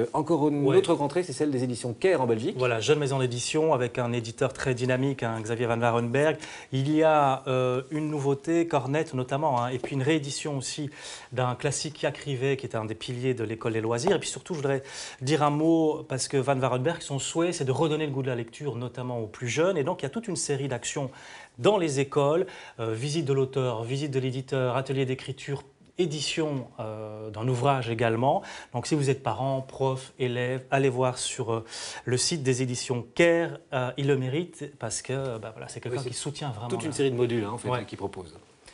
Euh, encore une autre rentrée, c'est celle des éditions Caire en Belgique. Voilà, jeune maison d'édition avec un éditeur très dynamique, un hein, Xavier Van Varenberg. Il y a euh, une nouveauté, Cornette notamment, hein, et puis une réédition aussi d'un classique yac Rivet qui est un des piliers de l'école des loisirs. Et puis surtout, je voudrais dire un mot parce que Van Varenberg, son souhait, c'est de redonner le goût de la lecture, notamment aux plus jeunes. Et donc, il y a toute une série d'actions dans les écoles, euh, visite de l'auteur, visite de l'éditeur, atelier d'écriture, édition euh, d'un ouvrage également. Donc si vous êtes parents, prof, élèves, allez voir sur euh, le site des éditions CARE, euh, il le mérite parce que bah, c'est quelqu'un chose qui soutient vraiment. Toute une série de modules hein, en fait, propose.